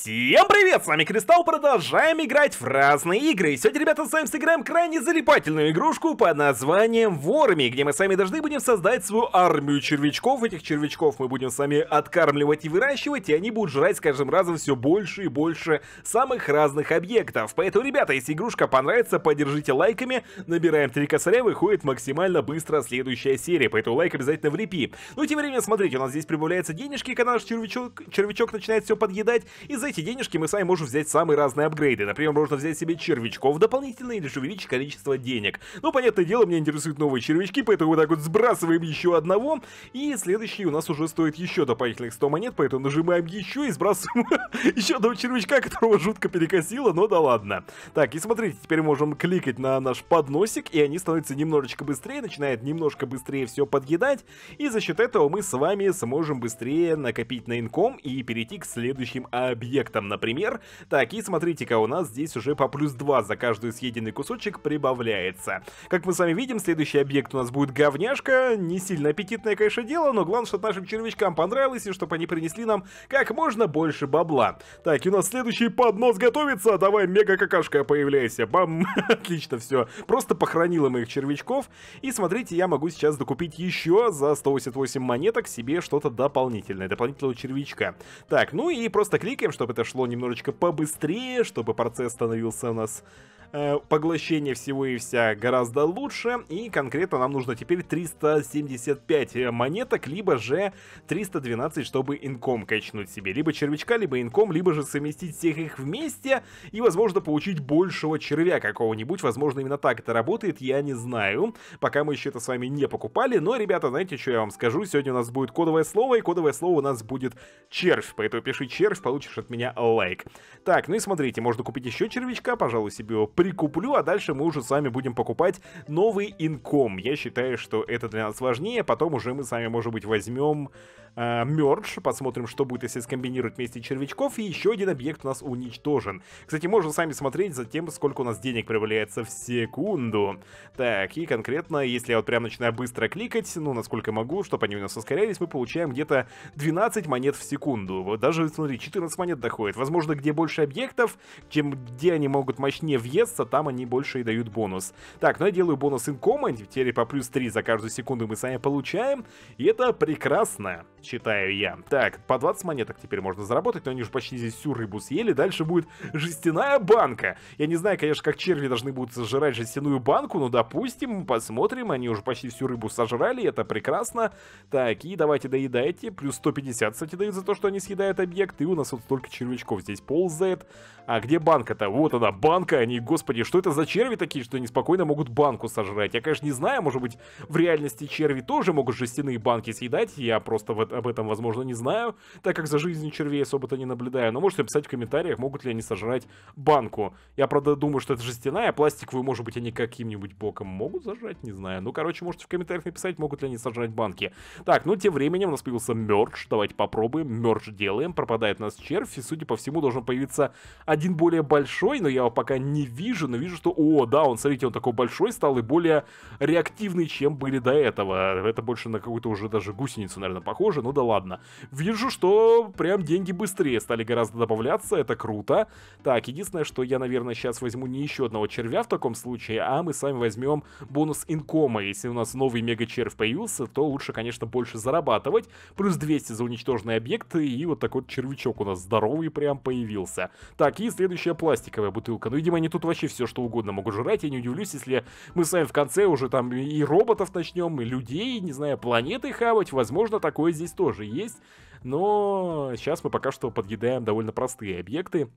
Всем привет, с вами Кристалл, продолжаем играть в разные игры. И сегодня, ребята, с вами сыграем крайне залипательную игрушку под названием Ворми, где мы с вами должны будем создать свою армию червячков. Этих червячков мы будем с вами откармливать и выращивать, и они будут жрать с каждым разом все больше и больше самых разных объектов. Поэтому, ребята, если игрушка понравится, поддержите лайками, набираем 3 косаря, выходит максимально быстро следующая серия, поэтому лайк обязательно влепи. Ну, тем временем, смотрите, у нас здесь прибавляются денежки, когда наш червячок, червячок начинает все подъедать, и за эти денежки мы с вами можем взять самые разные апгрейды. Например, можно взять себе червячков дополнительно или же увеличить количество денег. Ну, понятное дело, меня интересуют новые червячки, поэтому вот так вот сбрасываем еще одного. И следующий у нас уже стоит еще дополнительных 100 монет, поэтому нажимаем еще и сбрасываем еще одного червячка, которого жутко перекосило, но да ладно. Так, и смотрите, теперь можем кликать на наш подносик, и они становятся немножечко быстрее, начинает немножко быстрее все подъедать, и за счет этого мы с вами сможем быстрее накопить на инком и перейти к следующим объектам объектом, например. Так, и смотрите-ка, у нас здесь уже по плюс 2 за каждый съеденный кусочек прибавляется. Как мы с вами видим, следующий объект у нас будет говняшка. Не сильно аппетитное, конечно, дело, но главное, что нашим червячкам понравилось и чтобы они принесли нам как можно больше бабла. Так, и у нас следующий поднос готовится. Давай, мега-какашка, появляйся. Бам! Отлично, все. Просто похоронила моих червячков. И смотрите, я могу сейчас докупить еще за 188 монеток себе что-то дополнительное, дополнительного червячка. Так, ну и просто кликаем, чтобы чтобы это шло немножечко побыстрее, чтобы процесс становился у нас Э, поглощение всего и вся гораздо лучше. И конкретно нам нужно теперь 375 э, монеток, либо же 312, чтобы инком качнуть себе. Либо червячка, либо инком, либо же совместить всех их вместе и, возможно, получить большего червя какого-нибудь. Возможно, именно так это работает, я не знаю. Пока мы еще это с вами не покупали. Но, ребята, знаете, что я вам скажу? Сегодня у нас будет кодовое слово, и кодовое слово у нас будет червь. Поэтому пиши червь, получишь от меня лайк. Так, ну и смотрите, можно купить еще червячка, пожалуй, себе его прикуплю, а дальше мы уже сами будем покупать новый инком. Я считаю, что это для нас важнее, потом уже мы сами может быть, возьмем э, мердж, посмотрим, что будет, если скомбинировать вместе червячков, и еще один объект у нас уничтожен. Кстати, можно сами смотреть за тем, сколько у нас денег прибавляется в секунду. Так, и конкретно, если я вот прям начинаю быстро кликать, ну, насколько могу, чтобы они у нас ускорялись, мы получаем где-то 12 монет в секунду. Вот даже, смотри, 14 монет доходит. Возможно, где больше объектов, чем где они могут мощнее въезд, удастся, там они больше и дают бонус. Так, ну я делаю бонус инкома, теперь по плюс 3 за каждую секунду мы сами получаем, и это прекрасно, считаю я. Так, по 20 монеток теперь можно заработать, но они уже почти здесь всю рыбу съели, дальше будет жестяная банка. Я не знаю, конечно, как черви должны будут сожрать жестяную банку, но допустим, посмотрим, они уже почти всю рыбу сожрали, это прекрасно. Так, и давайте доедайте, плюс 150, кстати, дают за то, что они съедают объект, и у нас вот столько червячков здесь ползает. А где банка-то? Вот она, банка, они господи, что это за черви такие, что они спокойно могут банку сожрать? Я, конечно, не знаю, может быть, в реальности черви тоже могут жестяные банки съедать, я просто об этом, возможно, не знаю, так как за жизнью червей особо-то не наблюдаю, но можете писать в комментариях, могут ли они сожрать банку. Я, правда, думаю, что это жестяная, а пластиковую, может быть, они каким-нибудь боком могут зажать, не знаю. Ну, короче, можете в комментариях написать, могут ли они сожрать банки. Так, ну, тем временем у нас появился мерч, давайте попробуем, мерч делаем, пропадает у нас червь, и, судя по всему, должен появиться один более большой, но я его пока не вижу вижу, но вижу, что, о, да, он, смотрите, он такой большой стал и более реактивный, чем были до этого. Это больше на какую-то уже даже гусеницу, наверное, похоже, ну да ладно. Вижу, что прям деньги быстрее стали гораздо добавляться, это круто. Так, единственное, что я, наверное, сейчас возьму не еще одного червя в таком случае, а мы с вами возьмем бонус инкома. Если у нас новый мега-червь появился, то лучше, конечно, больше зарабатывать. Плюс 200 за уничтоженные объекты, и вот такой вот червячок у нас здоровый прям появился. Так, и следующая пластиковая бутылка. Ну, видимо, они тут вообще все что угодно могут жрать. Я не удивлюсь, если мы с вами в конце уже там и роботов начнем, и людей, не знаю, планеты хавать. Возможно, такое здесь тоже есть. Но сейчас мы пока что подъедаем довольно простые объекты.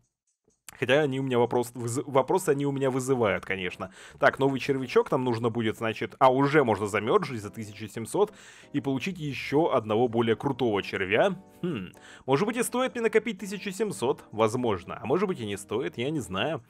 Хотя они у меня вопрос, вопросы они у меня вызывают, конечно. Так, новый червячок нам нужно будет, значит, а уже можно замерзжить за 1700 и получить еще одного более крутого червя. Хм, может быть и стоит мне накопить 1700, возможно, а может быть и не стоит, я не знаю.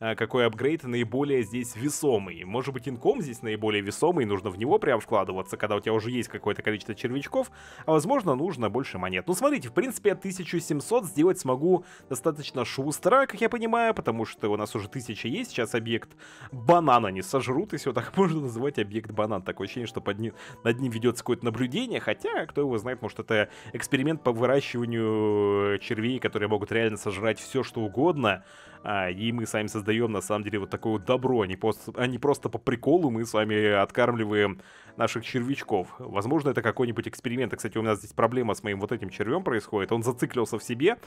Э, какой апгрейд наиболее здесь весомый. Может быть, инком здесь наиболее весомый, нужно в него прям вкладываться, когда у тебя уже есть какое-то количество червячков, а возможно, нужно больше монет. Ну, смотрите, в принципе, 1700 сделать смогу достаточно шустро, как я понимаю, потому что у нас уже 1000 есть, сейчас объект банана не сожрут, если его так можно называть, объект банан. Такое ощущение, что под ним, над ним ведется какое-то наблюдение, хотя, кто его знает, может, это эксперимент по выращиванию э, червей, которые могут реально сожрать все, что угодно, а, и мы сами создаем, на самом деле, вот такое вот добро, а не, просто, а не просто по приколу мы с вами откармливаем наших червячков. Возможно, это какой-нибудь эксперимент. кстати, у меня здесь проблема с моим вот этим червем происходит. Он зациклился в себе,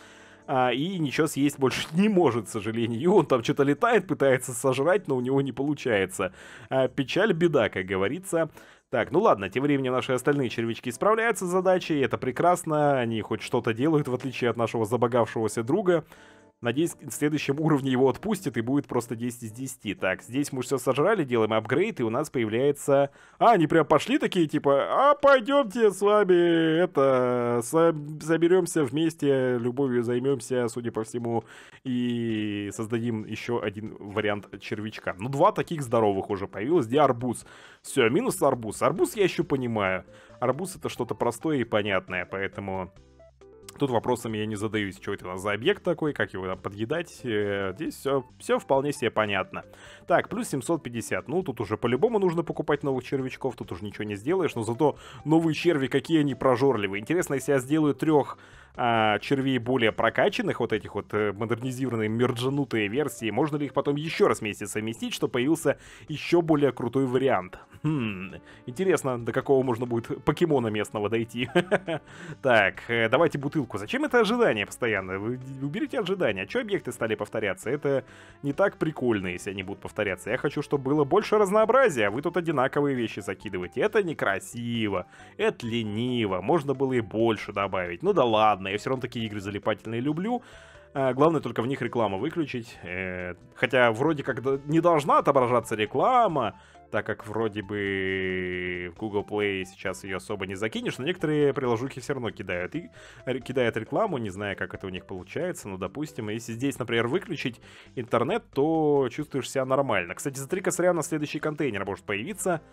а, и ничего съесть больше не может, к сожалению. И он там что-то летает, пытается сожрать, но у него не получается. А, печаль, беда, как говорится. Так, ну ладно, тем временем наши остальные червячки справляются с задачей, это прекрасно, они хоть что-то делают, в отличие от нашего забогавшегося друга. Надеюсь, в следующем уровне его отпустят и будет просто 10 из 10. Так, здесь мы все сожрали, делаем апгрейд, и у нас появляется... А, они прям пошли такие, типа, а, пойдемте с вами, это, заберемся вместе, любовью займемся, судя по всему, и создадим еще один вариант червячка. Ну, два таких здоровых уже появилось, где арбуз. Все, минус арбуз. Арбуз я еще понимаю. Арбуз это что-то простое и понятное, поэтому... Тут вопросами я не задаюсь, что это у нас за объект такой, как его там подъедать. Э, здесь все, все вполне себе понятно. Так, плюс 750. Ну, тут уже по-любому нужно покупать новых червячков, тут уже ничего не сделаешь. Но зато новые черви, какие они прожорливые. Интересно, если я сделаю трех а, червей более прокачанных, вот этих вот э, модернизированные, мерджанутые версии, можно ли их потом еще раз вместе совместить, чтобы появился еще более крутой вариант? Хм, интересно, до какого можно будет покемона местного дойти. Так, э, давайте буты бутылку. Зачем это ожидание постоянно? Вы уберите ожидания. А что объекты стали повторяться? Это не так прикольно, если они будут повторяться. Я хочу, чтобы было больше разнообразия, а вы тут одинаковые вещи закидываете. Это некрасиво, это лениво, можно было и больше добавить. Ну да ладно, я все равно такие игры залипательные люблю. А, главное только в них рекламу выключить. Э, хотя вроде как не должна отображаться реклама, так как вроде бы в Google Play сейчас ее особо не закинешь, но некоторые приложухи все равно кидают. И кидают рекламу, не знаю, как это у них получается, но, допустим, если здесь, например, выключить интернет, то чувствуешь себя нормально. Кстати, за три косаря на следующий контейнер может появиться —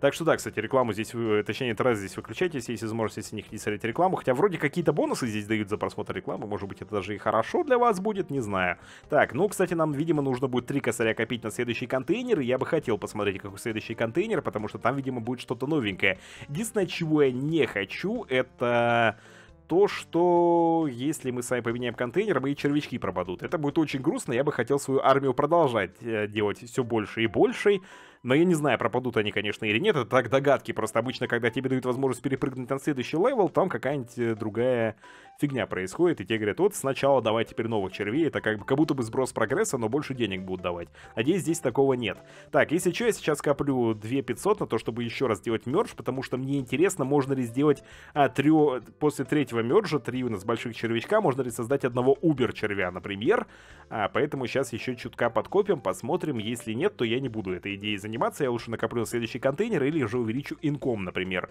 так что да, кстати, рекламу здесь, э, точнее, интернет здесь выключайте, если есть возможность, если не хотите смотреть рекламу. Хотя вроде какие-то бонусы здесь дают за просмотр рекламы, может быть, это даже и хорошо для вас будет, не знаю. Так, ну, кстати, нам, видимо, нужно будет три косаря копить на следующий контейнер, и я бы хотел посмотреть, какой следующий контейнер, потому что там, видимо, будет что-то новенькое. Единственное, чего я не хочу, это то, что если мы с вами поменяем контейнер, мои червячки пропадут. Это будет очень грустно, я бы хотел свою армию продолжать э, делать все больше и больше. Но я не знаю, пропадут они, конечно, или нет. Это так догадки. Просто обычно, когда тебе дают возможность перепрыгнуть на следующий левел, там какая-нибудь э, другая фигня происходит. И тебе говорят, вот сначала давай теперь новых червей. Это как, бы, как будто бы сброс прогресса, но больше денег будут давать. Надеюсь, здесь такого нет. Так, если что, я сейчас коплю 2500 на то, чтобы еще раз делать мерж, потому что мне интересно, можно ли сделать а, трё... после третьего мерджа, три у нас больших червячка, можно ли создать одного убер-червя, например. А, поэтому сейчас еще чутка подкопим, посмотрим. Если нет, то я не буду этой идеей заниматься анимации, я лучше накоплю следующий контейнер или же увеличу инком, например.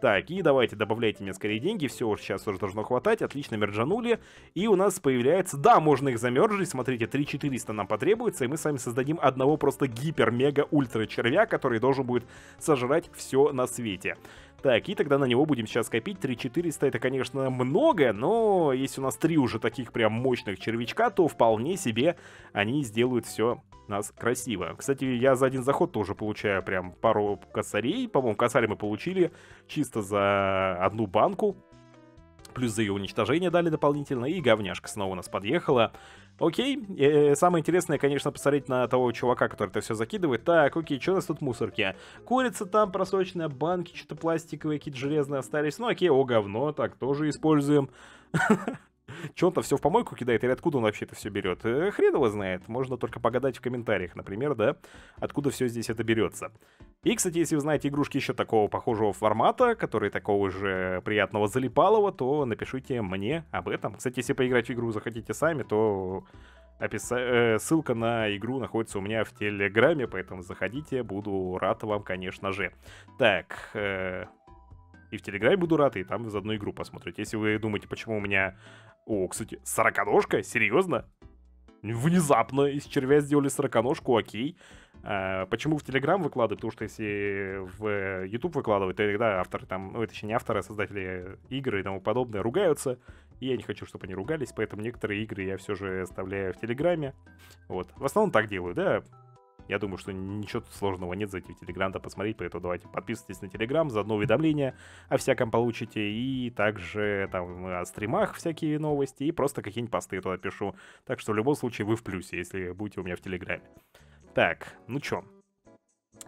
Так, и давайте добавляйте мне скорее деньги, все уж сейчас уже должно хватать, отлично мерджанули, и у нас появляется, да, можно их замерджить, смотрите, 3400 нам потребуется, и мы с вами создадим одного просто гипер-мега-ультра червя, который должен будет сожрать все на свете. Так, и тогда на него будем сейчас копить. 3400 это, конечно, много, но если у нас три уже таких прям мощных червячка, то вполне себе они сделают все нас красиво. Кстати, я за один заход тоже получаю прям пару косарей. По-моему, косарь мы получили чисто за одну банку. Плюс за ее уничтожение дали дополнительно. И говняшка снова у нас подъехала. Окей. И э, самое интересное, конечно, посмотреть на того чувака, который это все закидывает. Так, окей, что у нас тут мусорки? Курица там просроченная, банки что-то пластиковые, какие-то железные остались. Ну окей, о, говно, так, тоже используем. что он-то все в помойку кидает или откуда он вообще это все берет? Э, хрен его знает, можно только погадать в комментариях, например, да, откуда все здесь это берется. И, кстати, если вы знаете игрушки еще такого похожего формата, которые такого же приятного залипалого, то напишите мне об этом. Кстати, если поиграть в игру захотите сами, то описа... э, ссылка на игру находится у меня в Телеграме, поэтому заходите, буду рад вам, конечно же. Так, э, и в Телеграме буду рад, и там заодно игру посмотрите. Если вы думаете, почему у меня о, кстати, сороконожка? Серьезно? Внезапно из червя сделали сороконожку, окей. А, почему в Телеграм выкладывают? Потому что если в YouTube э, выкладывают, тогда авторы там, ну, точнее, не авторы, а создатели игры и тому подобное ругаются. И я не хочу, чтобы они ругались, поэтому некоторые игры я все же оставляю в Телеграме. Вот. В основном так делаю, да. Я думаю, что ничего тут сложного нет, зайти в Телеграм-то посмотреть, поэтому давайте подписывайтесь на Телеграм, заодно уведомления о всяком получите, и также там о стримах всякие новости, и просто какие-нибудь посты я туда пишу. Так что в любом случае вы в плюсе, если будете у меня в Телеграме. Так, ну чё,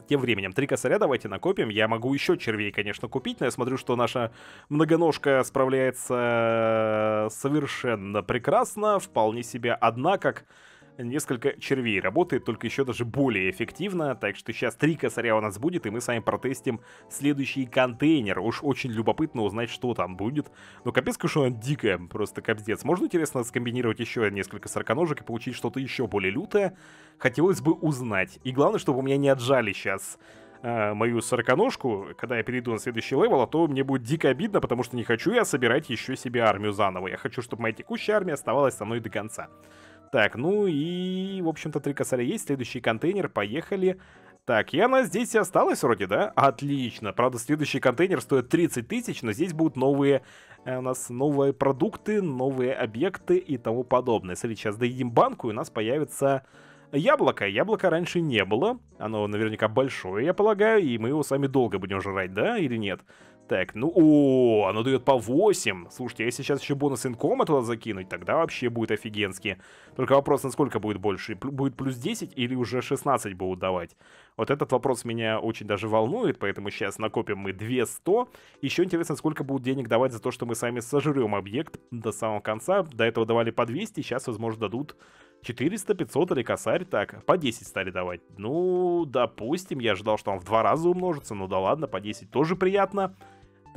тем временем, три косаря давайте накопим. Я могу еще червей, конечно, купить, но я смотрю, что наша многоножка справляется э, совершенно прекрасно, вполне себе одна, как несколько червей работает, только еще даже более эффективно. Так что сейчас три косаря у нас будет, и мы с вами протестим следующий контейнер. Уж очень любопытно узнать, что там будет. Но капец, конечно, он дикая, просто капец. Можно, интересно, скомбинировать еще несколько сороконожек и получить что-то еще более лютое? Хотелось бы узнать. И главное, чтобы у меня не отжали сейчас э, мою сороконожку, когда я перейду на следующий левел, а то мне будет дико обидно, потому что не хочу я собирать еще себе армию заново. Я хочу, чтобы моя текущая армия оставалась со мной до конца. Так, ну и, в общем-то, три косаря есть. Следующий контейнер, поехали. Так, и она здесь и осталась вроде, да? Отлично. Правда, следующий контейнер стоит 30 тысяч, но здесь будут новые э, у нас новые продукты, новые объекты и тому подобное. Смотрите, сейчас доедим банку, и у нас появится яблоко. Яблока раньше не было. Оно наверняка большое, я полагаю, и мы его сами долго будем жрать, да, или нет? Так, ну, о, оно дает по 8. Слушайте, а если сейчас еще бонус инкома туда закинуть, тогда вообще будет офигенски. Только вопрос, насколько будет больше? Будет плюс 10 или уже 16 будут давать? Вот этот вопрос меня очень даже волнует, поэтому сейчас накопим мы 200. Еще интересно, сколько будут денег давать за то, что мы сами сожрем объект до самого конца. До этого давали по 200, сейчас, возможно, дадут 400, 500 или косарь, так, по 10 стали давать. Ну, допустим, я ожидал, что он в два раза умножится, ну да ладно, по 10 тоже приятно.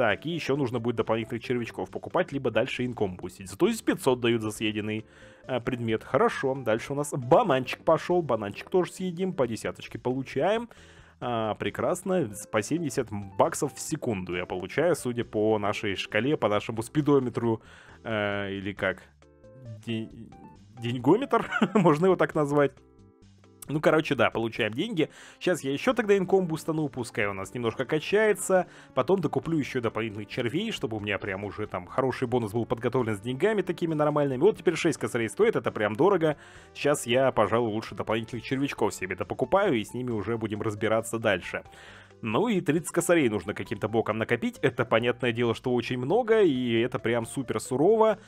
Так, и еще нужно будет дополнительных червячков покупать, либо дальше инком пустить. Зато здесь 500 дают за съеденный э, предмет. Хорошо, дальше у нас бананчик пошел, бананчик тоже съедим, по десяточке получаем. А, прекрасно, по 70 баксов в секунду я получаю, судя по нашей шкале, по нашему спидометру, э, или как, День... деньгометр, можно его так назвать. Ну, короче, да, получаем деньги. Сейчас я еще тогда инкомбу стану, пускай у нас немножко качается. Потом докуплю еще дополнительных червей, чтобы у меня прям уже там хороший бонус был подготовлен с деньгами такими нормальными. Вот теперь 6 косарей стоит, это прям дорого. Сейчас я, пожалуй, лучше дополнительных червячков себе покупаю и с ними уже будем разбираться дальше. Ну и 30 косарей нужно каким-то боком накопить. Это, понятное дело, что очень много, и это прям супер сурово.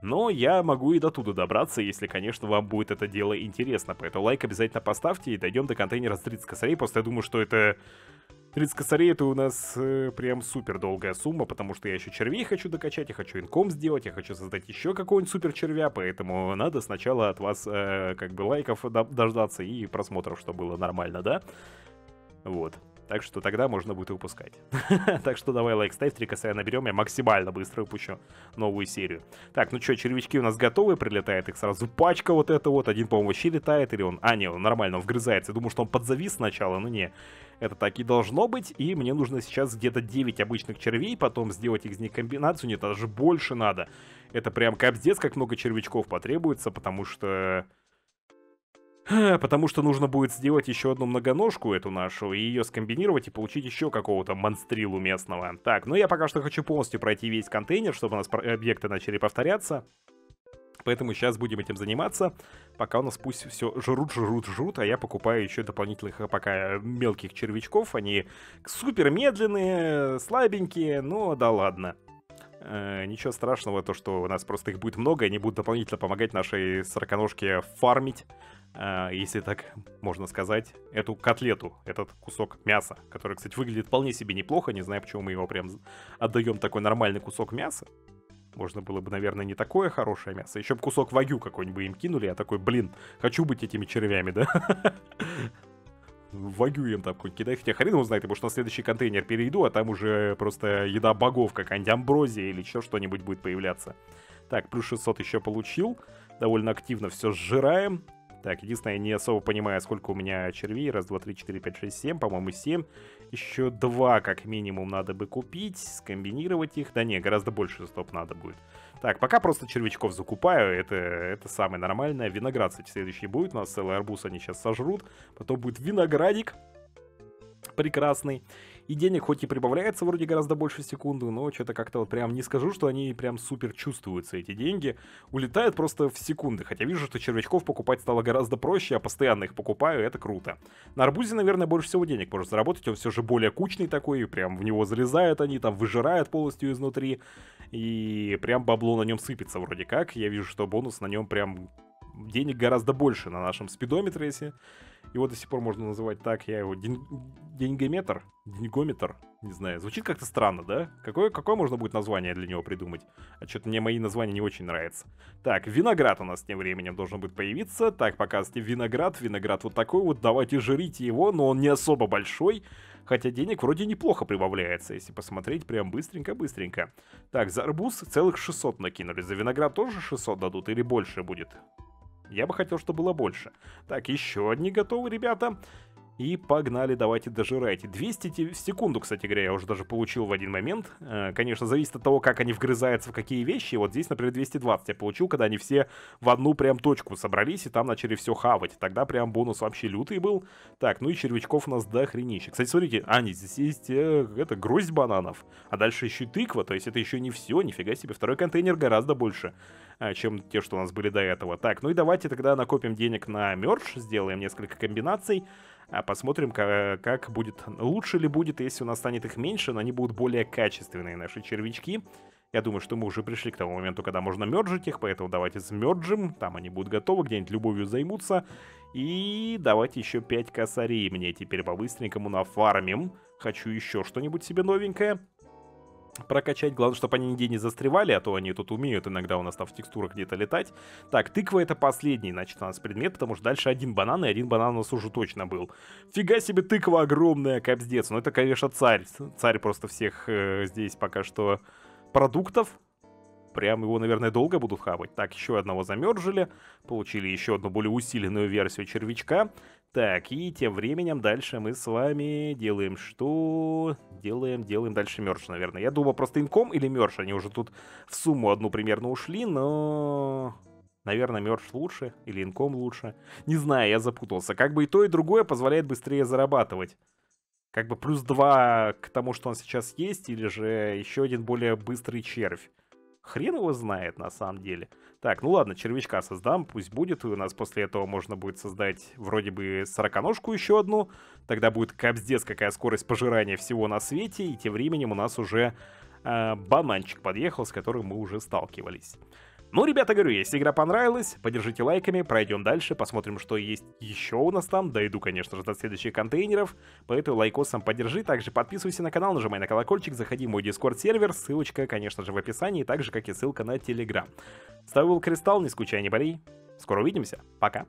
Но я могу и до туда добраться, если, конечно, вам будет это дело интересно. Поэтому лайк обязательно поставьте и дойдем до контейнера с 30 косарей. Просто я думаю, что это... 30 косарей это у нас э, прям супер долгая сумма, потому что я еще червей хочу докачать, я хочу инком сделать, я хочу создать еще какого-нибудь супер червя, поэтому надо сначала от вас э, как бы лайков дождаться и просмотров, чтобы было нормально, да? Вот. Так что тогда можно будет выпускать. так что давай лайк ставь, 3 косая наберем, я максимально быстро выпущу новую серию. Так, ну что, червячки у нас готовы, прилетает их сразу пачка вот эта вот. Один, по-моему, вообще летает, или он... А, не, он нормально, он вгрызается. Я думал, что он подзавис сначала, но не. Это так и должно быть, и мне нужно сейчас где-то 9 обычных червей, потом сделать из них комбинацию. Нет, даже больше надо. Это прям капздец, как много червячков потребуется, потому что... Потому что нужно будет сделать еще одну многоножку, эту нашу, и ее скомбинировать и получить еще какого-то монстрилу местного. Так, ну я пока что хочу полностью пройти весь контейнер, чтобы у нас объекты начали повторяться. Поэтому сейчас будем этим заниматься, пока у нас пусть все жрут, жрут, жрут, а я покупаю еще дополнительных э, пока э, мелких червячков. Они супер медленные, слабенькие, но да ладно. Э, ничего страшного, то что у нас просто их будет много, и они будут дополнительно помогать нашей сороконожке фармить. А, если так можно сказать, эту котлету, этот кусок мяса, который, кстати, выглядит вполне себе неплохо, не знаю, почему мы его прям отдаем такой нормальный кусок мяса. Можно было бы, наверное, не такое хорошее мясо. Еще бы кусок вагю какой-нибудь им кинули, я такой, блин, хочу быть этими червями, да? Вагю им там хоть кидай, хотя хрен узнает, потому что на следующий контейнер перейду, а там уже просто еда богов, какая-нибудь амброзия или еще что-нибудь будет появляться. Так, плюс 600 еще получил. Довольно активно все сжираем. Так, единственное, я не особо понимаю, сколько у меня червей. Раз, два, три, четыре, пять, шесть, семь. По-моему, семь. Еще два, как минимум, надо бы купить, скомбинировать их. Да не, гораздо больше стоп надо будет. Так, пока просто червячков закупаю, это, это самое нормальное. Виноград, кстати, следующий будет. У нас целый арбуз они сейчас сожрут. Потом будет виноградик прекрасный. И денег хоть и прибавляется вроде гораздо больше в секунду, но что-то как-то вот прям не скажу, что они прям супер чувствуются, эти деньги. Улетают просто в секунды, хотя вижу, что червячков покупать стало гораздо проще, я постоянно их покупаю, и это круто. На арбузе, наверное, больше всего денег можно заработать, он все же более кучный такой, прям в него залезают они, там выжирают полностью изнутри, и прям бабло на нем сыпется вроде как. Я вижу, что бонус на нем прям денег гораздо больше на нашем спидометре, если. Его до сих пор можно называть так, я его ден... деньгометр, деньгометр, не знаю, звучит как-то странно, да? Какое, какое можно будет название для него придумать? А что-то мне мои названия не очень нравятся. Так, виноград у нас тем временем должен будет появиться. Так, показывайте виноград, виноград вот такой вот, давайте жрите его, но он не особо большой. Хотя денег вроде неплохо прибавляется, если посмотреть прям быстренько-быстренько. Так, за арбуз целых 600 накинули. За виноград тоже 600 дадут или больше будет? Я бы хотел, чтобы было больше. Так, еще одни готовы, ребята. И погнали, давайте дожирайте. 200 в секунду, кстати говоря, я уже даже получил в один момент. Э, конечно, зависит от того, как они вгрызаются в какие вещи. Вот здесь, например, 220 я получил, когда они все в одну прям точку собрались и там начали все хавать. Тогда прям бонус вообще лютый был. Так, ну и червячков у нас дохренища. Кстати, смотрите, а, нет, здесь есть э, это гроздь бананов. А дальше еще и тыква, то есть это еще не все, нифига себе. Второй контейнер гораздо больше, э, чем те, что у нас были до этого. Так, ну и давайте тогда накопим денег на мерч, сделаем несколько комбинаций. А посмотрим, как будет, лучше ли будет, если у нас станет их меньше, но они будут более качественные, наши червячки. Я думаю, что мы уже пришли к тому моменту, когда можно мерджить их, поэтому давайте смерджим, там они будут готовы, где-нибудь любовью займутся. И давайте еще 5 косарей мне теперь по-быстренькому нафармим. Хочу еще что-нибудь себе новенькое прокачать. Главное, чтобы они нигде не застревали, а то они тут умеют иногда у нас там в текстурах где-то летать. Так, тыква это последний, значит, у нас предмет, потому что дальше один банан, и один банан у нас уже точно был. Фига себе тыква огромная, капздец. Ну это, конечно, царь. Царь просто всех э, здесь пока что продуктов прям его, наверное, долго буду хавать. Так, еще одного замерзли, получили еще одну более усиленную версию червячка. Так, и тем временем дальше мы с вами делаем что? Делаем, делаем дальше мерч, наверное. Я думал просто инком или мерч, они уже тут в сумму одну примерно ушли, но... Наверное, мерч лучше или инком лучше. Не знаю, я запутался. Как бы и то, и другое позволяет быстрее зарабатывать как бы плюс два к тому, что он сейчас есть, или же еще один более быстрый червь. Хрен его знает, на самом деле. Так, ну ладно, червячка создам, пусть будет. И у нас после этого можно будет создать вроде бы сороконожку еще одну. Тогда будет капздец, какая скорость пожирания всего на свете. И тем временем у нас уже э, бананчик подъехал, с которым мы уже сталкивались. Ну, ребята, говорю, если игра понравилась, поддержите лайками, пройдем дальше, посмотрим, что есть еще у нас там. Дойду, конечно же, до следующих контейнеров, поэтому лайкосом поддержи. Также подписывайся на канал, нажимай на колокольчик, заходи в мой дискорд-сервер, ссылочка, конечно же, в описании, так же, как и ссылка на телеграм. Ставил Кристалл, не скучай, не болей. Скоро увидимся, пока.